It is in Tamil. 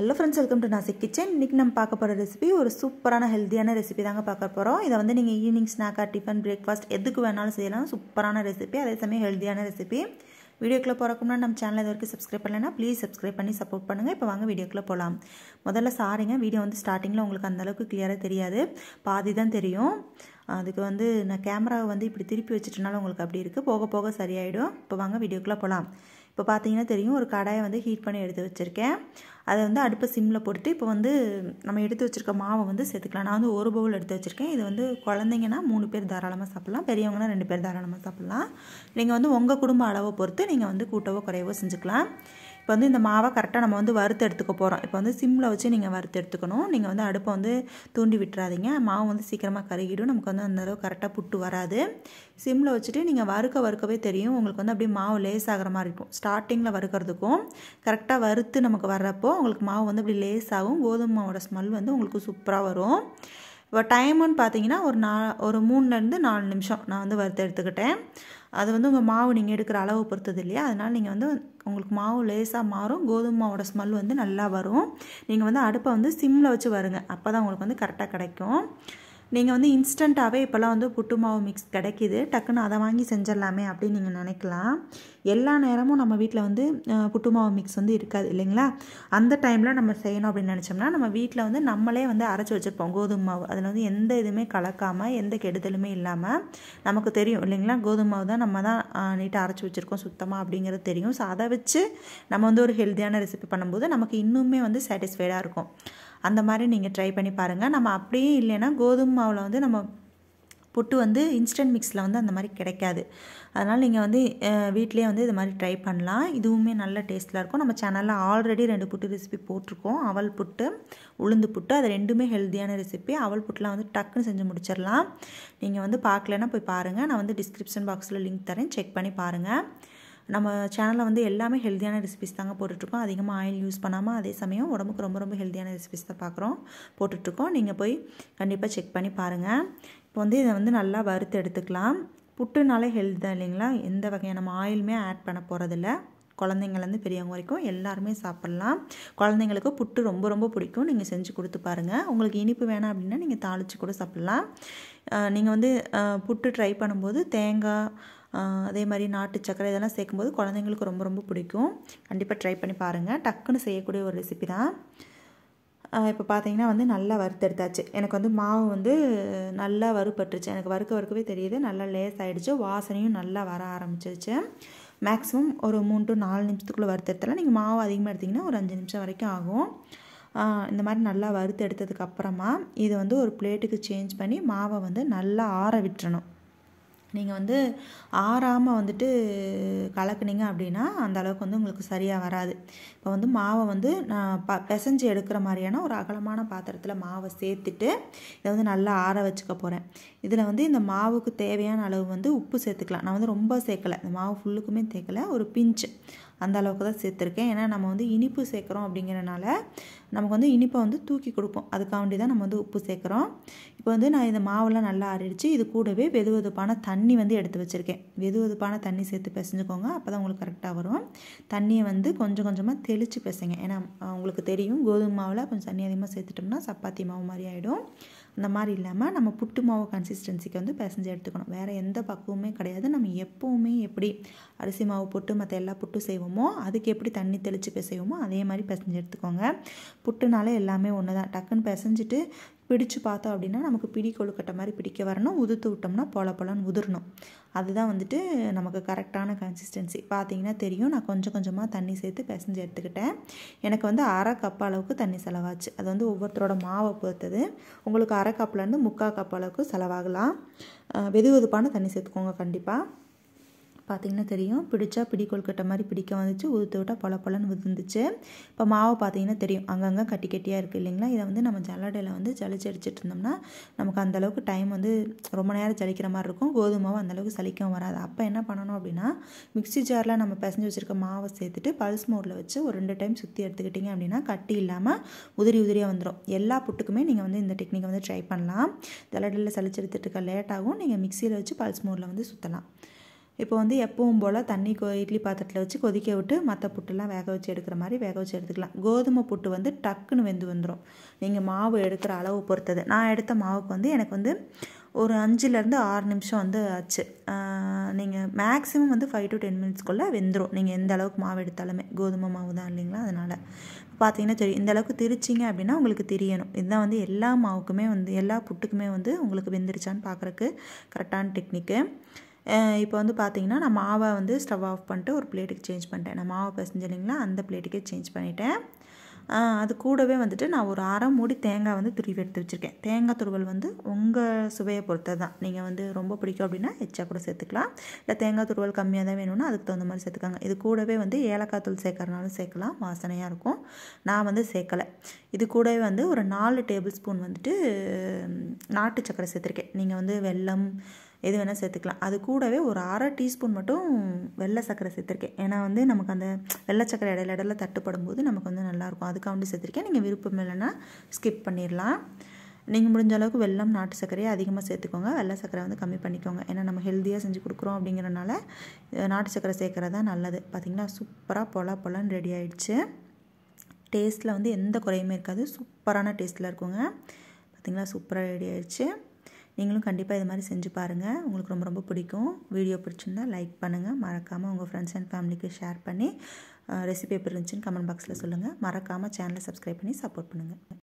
hello friends welcome to Nashik kitchen இன்றைக்கி நம்ம பார்க்க போகிற ரெசிபி ஒரு சூப்பரான ஹெல்த்தியான ரெசிபி தாங்க பார்க்க போகிறோம் இதை வந்து நீங்கள் ஈவினிங் ஸ்நாக்காக டிஃபன் பிரேக்ஃபாஸ்ட் எதுக்கு வேணாலும் செய்யலாம் சூப்பரான ரெசிபி அதே சமயம் ஹெல்த்தியான ரெசிபி வீடியோக்குள்ளே போகிறக்கும்னா நம்ம சேனல் இது வரைக்கும் சப்ஸ்கிரைப் பண்ணலைன்னா ப்ளீஸ் சப்ஸ்கிரைப் பண்ணி சப்போர்ட் பண்ணுங்கள் இப்போ வாங்க வீடியோக்குள்ளே போகலாம் முதல்ல சாரிங்க வீடியோ வந்து ஸ்டார்டிங்கில் உங்களுக்கு அந்தளவுக்கு கிளியராக தெரியாது பாதி தான் தெரியும் அதுக்கு வந்து நான் கேமராவை வந்து இப்படி திருப்பி வச்சுட்டனால உங்களுக்கு அப்படி இருக்குது போக போக சரியாயிடும் இப்போ வாங்க வீடியோக்குள்ளே போகலாம் இப்போ பார்த்தீங்கன்னா தெரியும் ஒரு கடாயை வந்து ஹீட் பண்ணி எடுத்து வச்சுருக்கேன் அதை வந்து அடுப்பை சிம்மில் போட்டு இப்போ வந்து நம்ம எடுத்து வச்சுருக்க மாவை வந்து சேர்த்துக்கலாம் நான் வந்து ஒரு பவுல் எடுத்து வச்சுருக்கேன் இது வந்து குழந்தைங்கன்னா மூணு பேர் தாராளமாக சாப்பிட்லாம் பெரியவங்கன்னா ரெண்டு பேர் தாராளமாக சாப்பிட்லாம் நீங்கள் வந்து உங்கள் குடும்ப அளவை பொறுத்து நீங்கள் வந்து கூட்டவோ குறையவோ செஞ்சுக்கலாம் இப்போ வந்து இந்த மாவை கரெக்டாக நம்ம வந்து வறுத்து எடுத்துக்க போகிறோம் இப்போ வந்து சிம்மில் வச்சு நீங்கள் வறுத்து எடுத்துக்கணும் நீங்கள் வந்து அடுப்பை வந்து தூண்டி விட்டுறாதீங்க மாவு வந்து சீக்கிரமாக கருகிடும் நமக்கு வந்து அந்த அளவு கரெக்டாக புட்டு வராது சிம்மில் வச்சுட்டு நீங்கள் வறுக்க வறுக்கவே தெரியும் உங்களுக்கு வந்து அப்படியே மாவு லேஸ் ஆகிற மாதிரி இருக்கும் ஸ்டார்டிங்கில் வறுக்கிறதுக்கும் கரெக்டாக வறுத்து நமக்கு வர்றப்போ உங்களுக்கு மாவு வந்து அப்படி லேஸ் ஆகும் மாவோட ஸ்மெல் வந்து உங்களுக்கு சூப்பராக வரும் இப்போ டைமுன்னு பார்த்தீங்கன்னா ஒரு நா ஒரு மூணுலேருந்து நாலு நிமிஷம் நான் வந்து வறுத்து எடுத்துக்கிட்டேன் அது வந்து உங்கள் மாவு நீங்கள் எடுக்கிற அளவு பொறுத்தது இல்லையா அதனால் நீங்கள் வந்து உங்களுக்கு மாவு லேசாக மாறும் கோதுமை மாவோட ஸ்மெல் வந்து நல்லா வரும் நீங்கள் வந்து அடுப்பை வந்து சிம்மில் வச்சு வருங்க அப்போ தான் உங்களுக்கு வந்து கரெக்டாக கிடைக்கும் நீங்கள் வந்து இன்ஸ்டண்ட்டாகவே இப்போல்லாம் வந்து புட்டு மாவு மிக்ஸ் கிடைக்கிது டக்குன்னு அதை வாங்கி செஞ்சிடலாமே அப்படின்னு நீங்கள் நினைக்கலாம் எல்லா நேரமும் நம்ம வீட்டில் வந்து புட்டு மாவு மிக்ஸ் வந்து இருக்காது இல்லைங்களா அந்த டைமில் நம்ம செய்யணும் அப்படின்னு நினச்சோம்னா நம்ம வீட்டில் வந்து நம்மளே வந்து அரைச்சி வச்சுருப்போம் கோதுமை மாவு அதில் வந்து எந்த இதுவுமே கலக்காமல் எந்த கெடுதலுமே இல்லாமல் நமக்கு தெரியும் இல்லைங்களா கோதுமை மாவு தான் நம்ம தான் நீட்டாக அரைச்சி வச்சுருக்கோம் சுத்தமாக அப்படிங்கிறது தெரியும் ஸோ அதை வச்சு நம்ம வந்து ஒரு ஹெல்த்தியான ரெசிபி பண்ணும்போது நமக்கு இன்னுமே வந்து சாட்டிஸ்ஃபைடாக இருக்கும் அந்த மாதிரி நீங்கள் ட்ரை பண்ணி பாருங்கள் நம்ம அப்படியே இல்லைன்னா கோதுமை மாவில் வந்து நம்ம புட்டு வந்து இன்ஸ்டன்ட் மிக்ஸில் வந்து அந்த மாதிரி கிடைக்காது அதனால் நீங்கள் வந்து வீட்லேயே வந்து இது மாதிரி ட்ரை பண்ணலாம் இதுவுமே நல்ல டேஸ்ட்டில் இருக்கும் நம்ம சேனலில் ஆல்ரெடி ரெண்டு புட்டு ரெசிபி போட்டிருக்கோம் அவல் புட்டு உளுந்து புட்டு அது ரெண்டுமே ஹெல்த்தியான ரெசிபி அவல் புட்டுலாம் வந்து டக்குன்னு செஞ்சு முடிச்சிடலாம் நீங்கள் வந்து பார்க்கலன்னா போய் பாருங்கள் நான் வந்து டிஸ்கிரிப்ஷன் பாக்ஸில் லிங்க் தரேன் செக் பண்ணி பாருங்கள் நம்ம சேனலில் வந்து எல்லாமே ஹெல்த்தியான ரெசிபிஸ் தாங்க போட்டுட்ருக்கோம் அதிகமாக ஆயில் யூஸ் பண்ணாமல் அதே சமயம் உடம்புக்கு ரொம்ப ரொம்ப ஹெல்த்தியான ரெசிபிஸ் தான் பார்க்குறோம் போட்டுட்ருக்கோம் நீங்கள் போய் கண்டிப்பாக செக் பண்ணி பாருங்கள் இப்போ வந்து இதை வந்து நல்லா வறுத்து எடுத்துக்கலாம் புட்டுனாலே ஹெல்த் தான் இல்லைங்களா எந்த வகையான நம்ம ஆயிலுமே ஆட் பண்ண போகிறதில்ல குழந்தைங்கள்லேருந்து பெரியவங்க வரைக்கும் எல்லாருமே சாப்பிட்லாம் குழந்தைங்களுக்கு புட்டு ரொம்ப ரொம்ப பிடிக்கும் நீங்கள் செஞ்சு கொடுத்து பாருங்கள் உங்களுக்கு இனிப்பு வேணாம் அப்படின்னா நீங்கள் தாளித்து கூட சாப்பிட்லாம் நீங்கள் வந்து புட்டு ட்ரை பண்ணும்போது தேங்காய் அதே மாதிரி நாட்டு சக்கரை இதெல்லாம் சேர்க்கும்போது குழந்தைங்களுக்கு ரொம்ப ரொம்ப பிடிக்கும் கண்டிப்பாக ட்ரை பண்ணி பாருங்கள் டக்குன்னு செய்யக்கூடிய ஒரு ரெசிபி தான் இப்போ பார்த்தீங்கன்னா வந்து நல்லா வறுத்தெடுத்தாச்சு எனக்கு வந்து மாவு வந்து நல்லா வறுப்பட்டுருச்சு எனக்கு வறுக்க வறுக்கவே தெரியுது நல்லா லேஸ் ஆகிடுச்சு வாசனையும் நல்லா வர ஆரம்பிச்சிருச்சு மேக்ஸிமம் ஒரு மூணு டு நாலு நிமிஷத்துக்குள்ளே வறுத்தெடுத்தலாம் நீங்கள் மாவு அதிகமாக எடுத்திங்கன்னா ஒரு அஞ்சு நிமிஷம் வரைக்கும் ஆகும் இந்த மாதிரி நல்லா வறுத்து எடுத்ததுக்கப்புறமா இதை வந்து ஒரு பிளேட்டுக்கு சேஞ்ச் பண்ணி மாவை வந்து நல்லா ஆற விட்டுறணும் நீங்கள் வந்து ஆறாமல் வந்துட்டு கலக்குனீங்க அப்படின்னா அந்த அளவுக்கு வந்து உங்களுக்கு சரியாக வராது இப்போ வந்து மாவை வந்து நான் ப பிசைஞ்சு எடுக்கிற மாதிரியான ஒரு அகலமான பாத்திரத்தில் மாவை சேர்த்துட்டு இதை வந்து நல்லா ஆற வச்சுக்க போகிறேன் இதில் வந்து இந்த மாவுக்கு தேவையான அளவு வந்து உப்பு சேர்த்துக்கலாம் நான் வந்து ரொம்ப சேர்க்கலை இந்த மாவு ஃபுல்லுக்குமே சேர்க்கலை ஒரு பிஞ்சு அந்த அளவுக்கு தான் சேர்த்துருக்கேன் ஏன்னா நம்ம வந்து இனிப்பு சேர்க்குறோம் அப்படிங்கிறனால நமக்கு வந்து இனிப்பை வந்து தூக்கி கொடுப்போம் அதுக்காண்டி தான் நம்ம வந்து உப்பு சேர்க்குறோம் இப்போ வந்து நான் இந்த மாவெல்லாம் நல்லா அரிடிச்சு இது கூடவே வெது தண்ணி வந்து எடுத்து வச்சுருக்கேன் வெது வெதுப்பான தண்ணி சேர்த்து பிசைஞ்சுக்கோங்க அப்போ தான் உங்களுக்கு கரெக்டாக வரும் தண்ணியை வந்து கொஞ்சம் கொஞ்சமாக தெளித்து பிசைங்க ஏன்னா உங்களுக்கு தெரியும் கோதுமை மாவில் கொஞ்சம் தண்ணி அதிகமாக சேர்த்துட்டோம்னா சப்பாத்தி மாவு மாதிரி ஆகிடும் அந்த மாதிரி இல்லாமல் நம்ம புட்டு மாவு கன்சிஸ்டன்சிக்கு வந்து பிசைஞ்சு எடுத்துக்கணும் வேறு எந்த பக்குவமே கிடையாது நம்ம எப்போவுமே எப்படி அரிசி மாவு புட்டு மற்ற எல்லா புட்டும் செய்வோம் செய்வோமோ அதுக்கு எப்படி தண்ணி தெளித்து பிசைவோமோ அதே மாதிரி பிசைஞ்சு எடுத்துக்கோங்க புட்டுனாலே எல்லாமே ஒன்று தான் டக்குன்னு பிசைஞ்சிட்டு பிடிச்சு பார்த்தோம் அப்படின்னா நமக்கு பிடி கொழுக்கட்டை மாதிரி பிடிக்க வரணும் உதுத்து விட்டோம்னா பொல போலன்னு உதிரணும் அதுதான் வந்துட்டு நமக்கு கரெக்டான கன்சிஸ்டன்சி பார்த்தீங்கன்னா தெரியும் நான் கொஞ்சம் கொஞ்சமாக தண்ணி சேர்த்து பிசைஞ்சு எடுத்துக்கிட்டேன் எனக்கு வந்து அரை கப் அளவுக்கு தண்ணி செலவாச்சு அது வந்து ஒவ்வொருத்தரோட மாவை பொறுத்தது உங்களுக்கு அரை கப்லேருந்து முக்கால் கப் அளவுக்கு செலவாகலாம் வெது வெதுப்பான தண்ணி சேர்த்துக்கோங்க கண்டிப்பாக பார்த்திங்கன்னா தெரியும் பிடிச்சா பிடி கொழுக்கட்டை மாதிரி பிடிக்க வந்துச்சு உதுத்து விட்டால் பல பழன்னு விழுந்துச்சு இப்போ மாவு பார்த்திங்கன்னா தெரியும் அங்கங்கே கட்டி கட்டியாக இருக்குது இல்லைங்களா இதை வந்து நம்ம ஜல்லடையில் வந்து ஜலிச்சு அடிச்சிட்டு இருந்தோம்னா நமக்கு அந்தளவுக்கு டைம் வந்து ரொம்ப நேரம் ஜலிக்கிற மாதிரி இருக்கும் கோதுமாவும் அந்தளவுக்கு சலிக்கவும் வராது அப்போ என்ன பண்ணணும் அப்படின்னா மிக்சி ஜாரில் நம்ம பிசைஞ்சு வச்சுருக்க மாவை சேர்த்துட்டு பல்ஸ் மோடில் வச்சு ஒரு ரெண்டு டைம் சுற்றி எடுத்துக்கிட்டிங்க அப்படின்னா கட்டி இல்லாமல் உதிரி உதிரியாக வந்துடும் எல்லா புட்டுக்குமே நீங்கள் வந்து இந்த டெக்னிக்கை வந்து ட்ரை பண்ணலாம் ஜல்லடையில் சளிச்செடுத்துட்டு இருக்க லேட் நீங்கள் மிக்சியில் வச்சு பல்ஸ் மோடில் வந்து சுற்றலாம் இப்போ வந்து எப்பவும் போல் தண்ணி கொ இட்லி பாத்திரத்தில் வச்சு கொதிக்க விட்டு மற்ற புட்டுலாம் வேக வச்சு எடுக்கிற மாதிரி வேக வச்சு எடுத்துக்கலாம் கோதுமை புட்டு வந்து டக்குன்னு வெந்து வந்துடும் நீங்கள் மாவு எடுக்கிற அளவு பொறுத்தது நான் எடுத்த மாவுக்கு வந்து எனக்கு வந்து ஒரு அஞ்சுலேருந்து ஆறு நிமிஷம் வந்து ஆச்சு நீங்கள் மேக்ஸிமம் வந்து ஃபைவ் டு டென் மினிட்ஸ்க்குள்ளே வெந்துடும் நீங்கள் எந்த அளவுக்கு மாவு எடுத்தாலுமே கோதுமை மாவு தான் இல்லைங்களா அதனால் பார்த்தீங்கன்னா தெரியும் இந்த அளவுக்கு திரிச்சிங்க அப்படின்னா உங்களுக்கு தெரியணும் இதுதான் வந்து எல்லா மாவுக்குமே வந்து எல்லா புட்டுக்குமே வந்து உங்களுக்கு வெந்துருச்சான்னு பார்க்குறக்கு கரெக்டான டெக்னிக்கு இப்போ வந்து பார்த்திங்கன்னா நான் மாவை வந்து ஸ்டவ் ஆஃப் பண்ணிட்டு ஒரு பிளேட்டுக்கு சேஞ்ச் பண்ணிட்டேன் நான் மாவை இல்லைங்களா அந்த பிளேட்டுக்கே சேஞ்ச் பண்ணிட்டேன் அது கூடவே வந்துட்டு நான் ஒரு அரை மூடி தேங்காய் வந்து துருவி எடுத்து வச்சுருக்கேன் தேங்காய் துருவல் வந்து உங்கள் சுவையை பொறுத்த தான் நீங்கள் வந்து ரொம்ப பிடிக்கும் அப்படின்னா எச்சா கூட சேர்த்துக்கலாம் இல்லை தேங்காய் துருவல் கம்மியாக தான் வேணும்னா அதுக்கு தகுந்த மாதிரி சேர்த்துக்காங்க இது கூடவே வந்து ஏலக்காய் தூள் சேர்க்கறனாலும் சேர்க்கலாம் வாசனையாக இருக்கும் நான் வந்து சேர்க்கலை இது கூடவே வந்து ஒரு நாலு டேபிள் ஸ்பூன் வந்துட்டு நாட்டு சக்கரை சேர்த்துருக்கேன் நீங்கள் வந்து வெல்லம் எது வேணால் சேர்த்துக்கலாம் அது கூடவே ஒரு அரை டீஸ்பூன் மட்டும் வெள்ளை சர்க்கரை சேர்த்துருக்கேன் ஏன்னா வந்து நமக்கு அந்த வெள்ளை சர்க்கரை இடையில இடையில தட்டுப்படும் போது நமக்கு வந்து நல்லாயிருக்கும் வந்து சேர்த்துருக்கேன் நீங்கள் விருப்பம் இல்லைன்னா ஸ்கிப் பண்ணிடலாம் நீங்கள் முடிஞ்ச அளவுக்கு வெள்ளம் நாட்டு சர்க்கரையை அதிகமாக சேர்த்துக்கோங்க வெள்ளை சர்க்கரை வந்து கம்மி பண்ணிக்கோங்க ஏன்னா நம்ம ஹெல்த்தியாக செஞ்சு கொடுக்குறோம் அப்படிங்கிறனால நாட்டு சர்க்கரை சேர்க்குறது தான் நல்லது பார்த்திங்கன்னா சூப்பராக பொலா பொலான்னு ரெடி ஆகிடுச்சு டேஸ்ட்டில் வந்து எந்த குறையுமே இருக்காது சூப்பரான டேஸ்ட்டில் இருக்குங்க பார்த்திங்கன்னா சூப்பராக ரெடி ஆகிடுச்சு நீங்களும் கண்டிப்பாக இது மாதிரி செஞ்சு பாருங்கள் உங்களுக்கு ரொம்ப ரொம்ப பிடிக்கும் வீடியோ பிடிச்சிருந்தால் லைக் பண்ணுங்கள் மறக்காமல் உங்கள் ஃப்ரெண்ட்ஸ் அண்ட் ஃபேமிலிக்கு ஷேர் பண்ணி ரெசிபி எப்படி இருந்துச்சுன்னு கமெண்ட் பாக்ஸில் சொல்லுங்கள் மறக்காமல் சேனலை சப்ஸ்கிரைப் பண்ணி சப்போர்ட் பண்ணுங்கள்